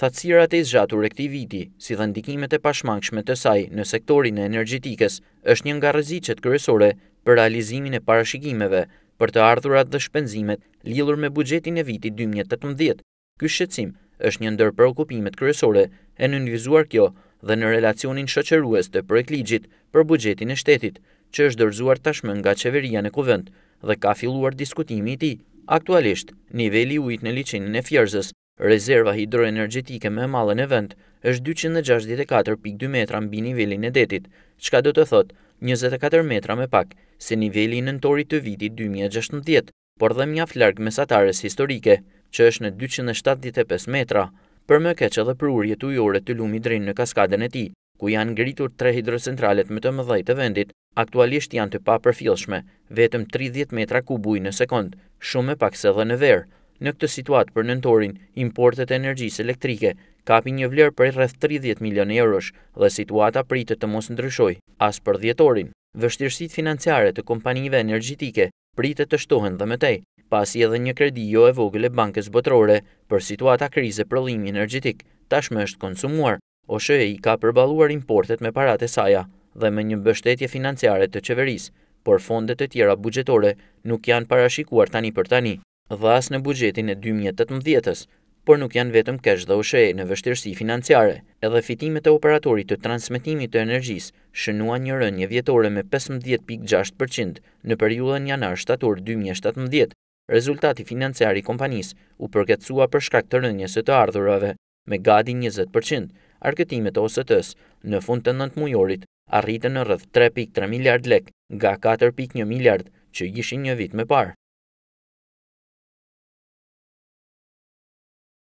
thatësirat e zgjatur e këtij viti, si dhe ndikimet e pashmangshme të saj në sektorin e energjetikës, është një nga rreziqet kryesore për realizimin e parashikimeve për të ardhurat dhe shpenzimet lidhur me buxhetin e vitit 2018. Ky shqetësim është një ndër okupimet kryesore e nënvizuar kjo dhe në relacionin shoqërues të projektligjit për buxhetin e shtetit, që është dorëzuar tashmë nga qeveria në kuvend dhe ka filluar diskutimi i tij. Aktualisht, niveli ujit në liçinin e Fjerzës Rezerva hidroenergetike me mallën e vend është 264.2 metra mbi nivelin e detit, qka do të thot 24 metra me pak, se nivelin nëntorit të vitit 2016, por dhe mja flargë mesatares historike, që është në 275 metra, për më keqë dhe prurje të ujore të lumi drejnë në kaskaden e ti, ku janë ngritur tre hidrocentralet më të mëdhajtë të vendit, aktualisht janë të pa përfilshme, vetëm 30 metra kubuj në sekund, shumë me pak se dhe në verë në këtë situatë për nëntorin, importet e energjisë elektrike kapi një vlerë për rreth 30 milion eurosh dhe situata pritet të mos ndryshoj, as për djetorin. Vështirësit financiare të kompanive energjitike pritet të shtohen dhe mëtej, pasi edhe një kredi jo e vogële bankës botrore për situata krize për limi energjitik, tashmë është konsumuar, o shëje i ka përbaluar importet me parate saja dhe me një bështetje financiare të qeverisë, por fondet e tjera bugjetore nuk janë parashikuar tani për tani dhe asë në bugjetin e 2018-ës, por nuk janë vetëm kesh dhe ushe në vështirësi financiare, edhe fitimet e operatorit të transmitimit të energjis shënua një rënje vjetore me 15.6% në periullën janar shtator 2017, rezultati financiar i kompanis u përketsua për shkak të rënjës e të ardhurave me gadi 20%, arketimet e OSTS në fund të nëtë mujorit arritë në rrëth 3.3 miliard lek nga 4.1 miliard që gjishin një vit me parë.